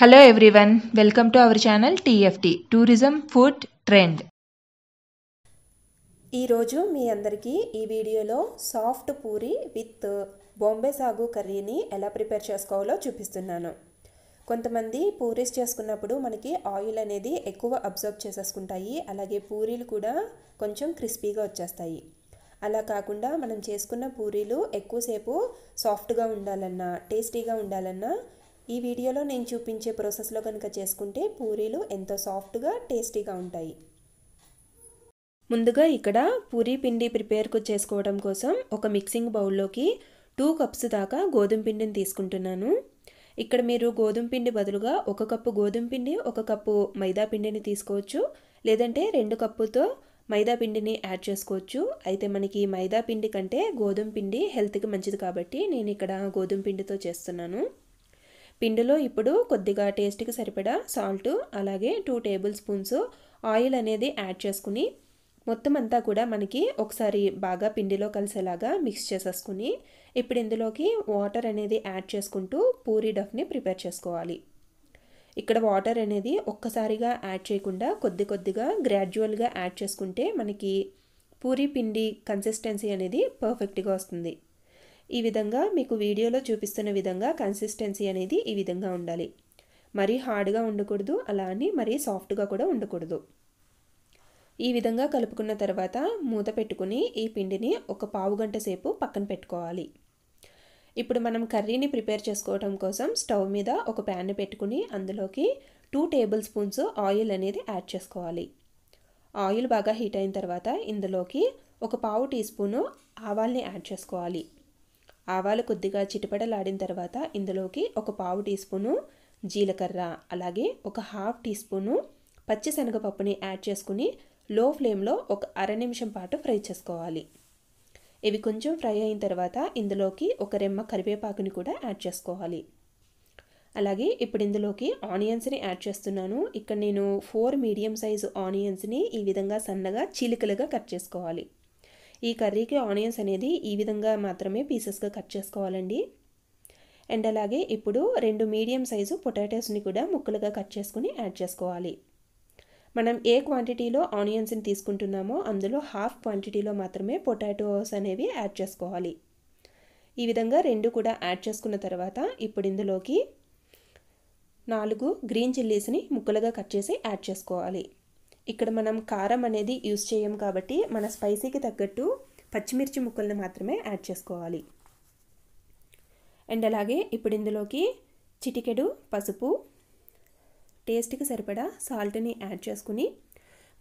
hello everyone welcome to our channel TFT tourism food trend ఈరోజు మీ అందరికీ ఈ వీడియోలో సాఫ్ట్ పూరి విత్ బాంబే సాగు కర్రీని ఎలా ప్రిపేర్ చేసుకోవాలో చూపిస్తున్నాను కొంతమంది పూరీస్ చేసుకున్నప్పుడు మనకి ఆయిల్ అనేది ఎక్కువ అబ్జర్వ్ చేసేసుకుంటాయి అలాగే పూరీలు కూడా కొంచెం క్రిస్పీగా వచ్చేస్తాయి అలా కాకుండా మనం చేసుకున్న పూరీలు ఎక్కువసేపు సాఫ్ట్గా ఉండాలన్నా టేస్టీగా ఉండాలన్నా ఈ వీడియోలో నేను చూపించే ప్రాసెస్లో కనుక చేసుకుంటే పూరీలు ఎంతో సాఫ్ట్గా టేస్టీగా ఉంటాయి ముందుగా ఇక్కడ పూరీ పిండి ప్రిపేర్ చేసుకోవడం కోసం ఒక మిక్సింగ్ బౌల్లోకి టూ కప్స్ దాకా గోధుమ పిండిని తీసుకుంటున్నాను ఇక్కడ మీరు గోధుమ పిండి బదులుగా ఒక కప్పు గోధుమ పిండి ఒక కప్పు మైదా పిండిని తీసుకోవచ్చు లేదంటే రెండు కప్పుతో మైదా పిండిని యాడ్ చేసుకోవచ్చు అయితే మనకి మైదా పిండి కంటే గోధుమ పిండి హెల్త్కి మంచిది కాబట్టి నేను ఇక్కడ గోధుమ పిండితో చేస్తున్నాను పిండిలో ఇప్పుడు కొద్దిగా టేస్ట్కి సరిపడా సాల్ట్ అలాగే టూ టేబుల్ స్పూన్స్ ఆయిల్ అనేది యాడ్ చేసుకుని మొత్తం అంతా కూడా మనకి ఒకసారి బాగా పిండిలో కలిసేలాగా మిక్స్ చేసేసుకుని ఇప్పుడు ఇందులోకి వాటర్ అనేది యాడ్ చేసుకుంటూ పూరి డఫ్ని ప్రిపేర్ చేసుకోవాలి ఇక్కడ వాటర్ అనేది ఒక్కసారిగా యాడ్ చేయకుండా కొద్ది కొద్దిగా గ్రాడ్యువల్గా యాడ్ చేసుకుంటే మనకి పూరి పిండి కన్సిస్టెన్సీ అనేది పర్ఫెక్ట్గా వస్తుంది ఈ విధంగా మీకు వీడియోలో చూపిస్తున్న విధంగా కన్సిస్టెన్సీ అనేది ఈ విధంగా ఉండాలి మరీ హార్డ్గా ఉండకూడదు అలా అని మరీ సాఫ్ట్గా కూడా ఉండకూడదు ఈ విధంగా కలుపుకున్న తర్వాత మూత పెట్టుకుని ఈ పిండిని ఒక పావు గంట సేపు పక్కన పెట్టుకోవాలి ఇప్పుడు మనం కర్రీని ప్రిపేర్ చేసుకోవడం కోసం స్టవ్ మీద ఒక ప్యాన్ పెట్టుకుని అందులోకి టూ టేబుల్ స్పూన్స్ ఆయిల్ అనేది యాడ్ చేసుకోవాలి ఆయిల్ బాగా హీట్ అయిన తర్వాత ఇందులోకి ఒక పావు టీ స్పూను ఆవాల్ని యాడ్ చేసుకోవాలి ఆవాలు కొద్దిగా చిటపడలాడిన తర్వాత ఇందులోకి ఒక పావు టీ స్పూను జీలకర్ర అలాగే ఒక హాఫ్ టీ స్పూను పచ్చిశనగపప్పుని యాడ్ చేసుకుని లో ఫ్లేమ్లో ఒక అర నిమిషం పాటు ఫ్రై చేసుకోవాలి ఇవి కొంచెం ఫ్రై అయిన తర్వాత ఇందులోకి ఒక రెమ్మ కరివేపాకుని కూడా యాడ్ చేసుకోవాలి అలాగే ఇప్పుడు ఇందులోకి ఆనియన్స్ని యాడ్ చేస్తున్నాను ఇక్కడ నేను ఫోర్ మీడియం సైజు ఆనియన్స్ని ఈ విధంగా సన్నగా చీలికలుగా కట్ చేసుకోవాలి ఈ కర్రీకి ఆనియన్స్ అనేది ఈ విధంగా మాత్రమే పీసెస్గా కట్ చేసుకోవాలండి అండ్ అలాగే ఇప్పుడు రెండు మీడియం సైజు పొటాటోస్ని కూడా ముక్కలుగా కట్ చేసుకుని యాడ్ చేసుకోవాలి మనం ఏ క్వాంటిటీలో ఆనియన్స్ని తీసుకుంటున్నామో అందులో హాఫ్ క్వాంటిటీలో మాత్రమే పొటాటోస్ అనేవి యాడ్ చేసుకోవాలి ఈ విధంగా రెండు కూడా యాడ్ చేసుకున్న తర్వాత ఇప్పుడు ఇందులోకి నాలుగు గ్రీన్ చిల్లీస్ని ముక్కలుగా కట్ చేసి యాడ్ చేసుకోవాలి ఇక్కడ మనం కారం అనేది యూజ్ చేయం కాబట్టి మన స్పైసీకి తగ్గట్టు పచ్చిమిర్చి ముక్కల్ని మాత్రమే యాడ్ చేసుకోవాలి అండ్ అలాగే ఇప్పుడు ఇందులోకి చిటికెడు పసుపు టేస్ట్కి సరిపడా సాల్ట్ని యాడ్ చేసుకుని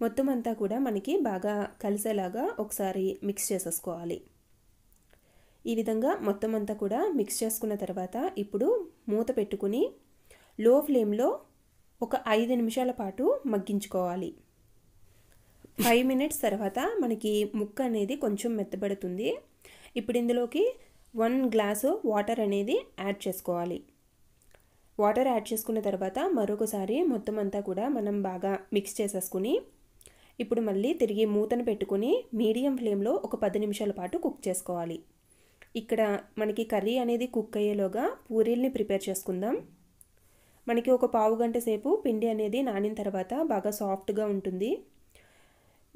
మొత్తం అంతా కూడా మనకి బాగా కలిసేలాగా ఒకసారి మిక్స్ చేసేసుకోవాలి ఈ విధంగా మొత్తం అంతా కూడా మిక్స్ చేసుకున్న తర్వాత ఇప్పుడు మూత పెట్టుకుని లో ఫ్లేమ్లో ఒక ఐదు నిమిషాల పాటు మగ్గించుకోవాలి ఫైవ్ మినిట్స్ తర్వాత మనకి ముక్క అనేది కొంచెం మెత్తబడుతుంది ఇప్పుడు ఇందులోకి వన్ గ్లాసు వాటర్ అనేది యాడ్ చేసుకోవాలి వాటర్ యాడ్ చేసుకున్న తర్వాత మరొకసారి మొత్తం అంతా కూడా మనం బాగా మిక్స్ చేసేసుకుని ఇప్పుడు మళ్ళీ తిరిగి మూతను పెట్టుకుని మీడియం ఫ్లేమ్లో ఒక పది నిమిషాల పాటు కుక్ చేసుకోవాలి ఇక్కడ మనకి కర్రీ అనేది కుక్ అయ్యేలోగా పూరీల్ని ప్రిపేర్ చేసుకుందాం మనకి ఒక పావు గంట సేపు పిండి అనేది నానిన తర్వాత బాగా సాఫ్ట్గా ఉంటుంది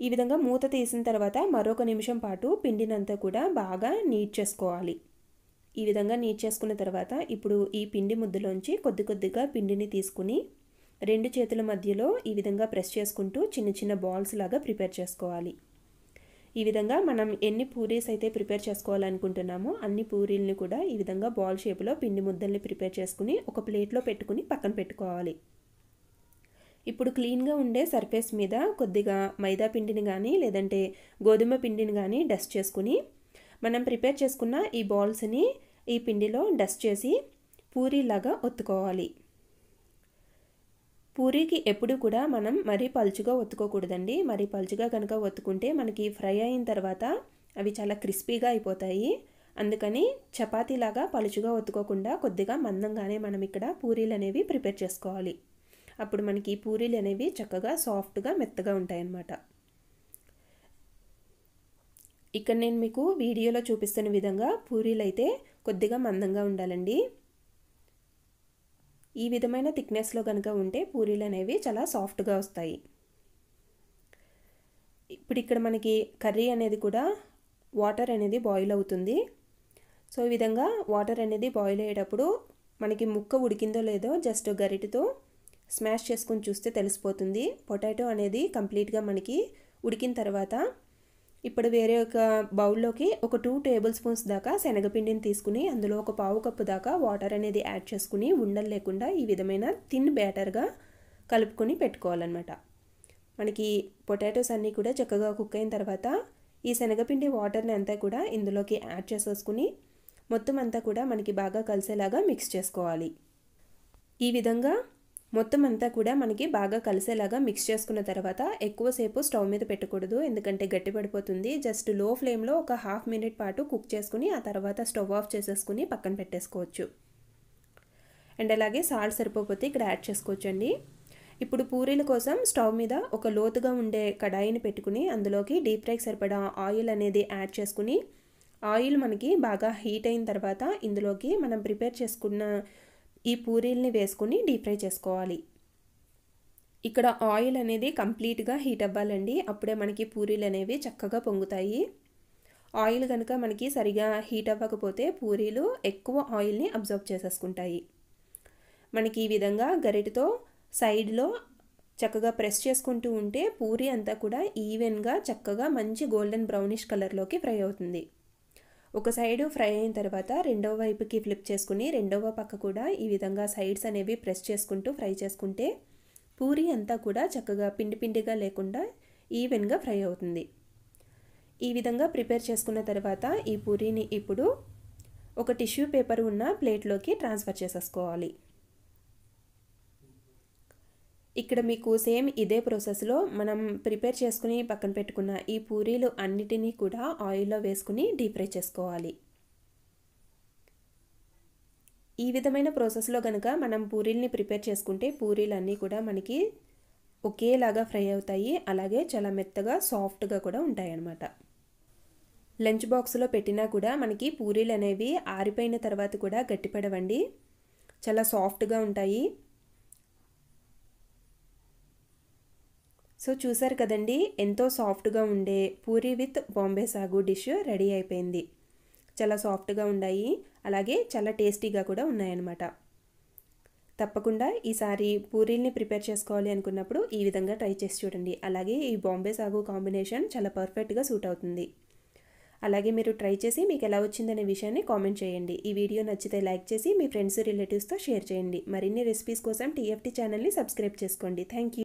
ఈ విధంగా మూత తీసిన తర్వాత మరొక నిమిషం పాటు పిండినంతా కూడా బాగా నీట్ చేసుకోవాలి ఈ విధంగా నీట్ చేసుకున్న తర్వాత ఇప్పుడు ఈ పిండి ముద్దలోంచి కొద్ది కొద్దిగా పిండిని తీసుకుని రెండు చేతుల మధ్యలో ఈ విధంగా ప్రెస్ చేసుకుంటూ చిన్న చిన్న బాల్స్ లాగా ప్రిపేర్ చేసుకోవాలి ఈ విధంగా మనం ఎన్ని పూరీస్ అయితే ప్రిపేర్ చేసుకోవాలనుకుంటున్నామో అన్ని పూరీల్ని కూడా ఈ విధంగా బాల్ షేప్లో పిండి ముద్దల్ని ప్రిపేర్ చేసుకుని ఒక ప్లేట్లో పెట్టుకుని పక్కన పెట్టుకోవాలి ఇప్పుడు క్లీన్గా ఉండే సర్ఫేస్ మీద కొద్దిగా మైదా పిండిని కానీ లేదంటే గోధుమ పిండిని కానీ డస్ట్ చేసుకుని మనం ప్రిపేర్ చేసుకున్న ఈ బాల్స్ని ఈ పిండిలో డస్ట్ చేసి పూరీలాగా ఒత్తుకోవాలి పూరీకి ఎప్పుడు కూడా మనం మరీ పలుచుగా ఒత్తుకోకూడదండి మరీ పలుచుగా కనుక ఒత్తుకుంటే మనకి ఫ్రై అయిన తర్వాత అవి చాలా క్రిస్పీగా అయిపోతాయి అందుకని చపాతీలాగా పలుచుగా ఒత్తుకోకుండా కొద్దిగా మందంగానే మనం ఇక్కడ పూరీలు అనేవి ప్రిపేర్ చేసుకోవాలి అప్పుడు మనకి పూరీలు అనేవి చక్కగా సాఫ్ట్గా మెత్తగా ఉంటాయన్నమాట ఇక్కడ నేను మీకు వీడియోలో చూపిస్తున్న విధంగా పూరీలు అయితే కొద్దిగా మందంగా ఉండాలండి ఈ విధమైన థిక్నెస్లో కనుక ఉంటే పూరీలు అనేవి చాలా సాఫ్ట్గా వస్తాయి ఇప్పుడు ఇక్కడ మనకి కర్రీ అనేది కూడా వాటర్ అనేది బాయిల్ అవుతుంది సో ఈ విధంగా వాటర్ అనేది బాయిల్ అయ్యేటప్పుడు మనకి ముక్క ఉడికిందో లేదో జస్ట్ గరిటితో స్మాష్ చేసుకుని చూస్తే తెలిసిపోతుంది పొటాటో అనేది కంప్లీట్గా మనకి ఉడికిన తర్వాత ఇప్పుడు వేరే ఒక బౌల్లోకి ఒక టూ టేబుల్ స్పూన్స్ దాకా శనగపిండిని తీసుకుని అందులో ఒక పావు కప్పు దాకా వాటర్ అనేది యాడ్ చేసుకుని ఉండలు లేకుండా ఈ విధమైన థిన్ బ్యాటర్గా కలుపుకొని పెట్టుకోవాలన్నమాట మనకి పొటాటోస్ అన్నీ కూడా చక్కగా కుక్ అయిన తర్వాత ఈ శనగపిండి వాటర్ని అంతా కూడా ఇందులోకి యాడ్ చేసేసుకుని మొత్తం అంతా కూడా మనకి బాగా కలిసేలాగా మిక్స్ చేసుకోవాలి ఈ విధంగా మొత్తం అంతా కూడా మనకి బాగా కలిసేలాగా మిక్స్ చేసుకున్న తర్వాత ఎక్కువసేపు స్టవ్ మీద పెట్టకూడదు ఎందుకంటే గట్టి పడిపోతుంది జస్ట్ లో ఫ్లేమ్లో ఒక హాఫ్ మినిట్ పాటు కుక్ చేసుకుని ఆ తర్వాత స్టవ్ ఆఫ్ చేసేసుకుని పక్కన పెట్టేసుకోవచ్చు అండ్ అలాగే సాల్ట్ సరిపోతే ఇక్కడ యాడ్ చేసుకోవచ్చండి ఇప్పుడు పూరీల కోసం స్టవ్ మీద ఒక లోతుగా ఉండే కడాయిని పెట్టుకుని అందులోకి డీప్ ఫ్రైకి సరిపడా ఆయిల్ అనేది యాడ్ చేసుకుని ఆయిల్ మనకి బాగా హీట్ అయిన తర్వాత ఇందులోకి మనం ప్రిపేర్ చేసుకున్న ఈ పూరీల్ని వేసుకుని డీప్ ఫ్రై చేసుకోవాలి ఇక్కడ ఆయిల్ అనేది కంప్లీట్గా హీట్ అవ్వాలండి అప్పుడే మనకి పూరీలు అనేవి చక్కగా పొంగుతాయి ఆయిల్ కనుక మనకి సరిగా హీట్ అవ్వకపోతే పూరీలు ఎక్కువ ఆయిల్ని అబ్జర్వ్ చేసేసుకుంటాయి మనకి ఈ విధంగా గరిటతో సైడ్లో చక్కగా ప్రెస్ చేసుకుంటూ ఉంటే పూరి అంతా కూడా ఈవెన్గా చక్కగా మంచి గోల్డెన్ బ్రౌనిష్ కలర్లోకి ఫ్రై అవుతుంది ఒక సైడ్ ఫ్రై అయిన తర్వాత రెండవ వైపుకి ఫ్లిప్ చేసుకుని రెండవ పక్క కూడా ఈ విధంగా సైడ్స్ అనేవి ప్రెస్ చేసుకుంటూ ఫ్రై చేసుకుంటే పూరి అంతా కూడా చక్కగా పిండి పిండిగా లేకుండా ఈవెన్గా ఫ్రై అవుతుంది ఈ విధంగా ప్రిపేర్ చేసుకున్న తర్వాత ఈ పూరీని ఇప్పుడు ఒక టిష్యూ పేపర్ ఉన్న ప్లేట్లోకి ట్రాన్స్ఫర్ చేసేసుకోవాలి ఇక్కడ మీకు సేమ్ ఇదే ప్రాసెస్లో మనం ప్రిపేర్ చేసుకుని పక్కన పెట్టుకున్న ఈ పూరీలు అన్నిటినీ కూడా ఆయిల్లో వేసుకుని డీప్ ఫ్రై చేసుకోవాలి ఈ విధమైన ప్రాసెస్లో కనుక మనం పూరీల్ని ప్రిపేర్ చేసుకుంటే పూరీలన్నీ కూడా మనకి ఒకేలాగా ఫ్రై అవుతాయి అలాగే చాలా మెత్తగా సాఫ్ట్గా కూడా ఉంటాయి అన్నమాట లంచ్ బాక్స్లో పెట్టినా కూడా మనకి పూరీలు అనేవి ఆరిపోయిన తర్వాత కూడా గట్టిపడవండి చాలా సాఫ్ట్గా ఉంటాయి సో చూసారు కదండి ఎంతో సాఫ్ట్గా ఉండే పూరి విత్ బాంబే సాగు డిష్ రెడీ అయిపోయింది చాలా సాఫ్ట్గా ఉన్నాయి అలాగే చాలా టేస్టీగా కూడా ఉన్నాయన్నమాట తప్పకుండా ఈసారి పూరీల్ని ప్రిపేర్ చేసుకోవాలి అనుకున్నప్పుడు ఈ విధంగా ట్రై చేసి చూడండి అలాగే ఈ బాంబే సాగు కాంబినేషన్ చాలా పర్ఫెక్ట్గా సూట్ అవుతుంది అలాగే మీరు ట్రై చేసి మీకు ఎలా వచ్చిందనే విషయాన్ని కామెంట్ చేయండి ఈ వీడియో నచ్చితే లైక్ చేసి మీ ఫ్రెండ్స్ రిలేటివ్స్తో షేర్ చేయండి మరిన్ని రెసిపీస్ కోసం టీఎఫ్టీ ఛానల్ని సబ్స్క్రైబ్ చేసుకోండి థ్యాంక్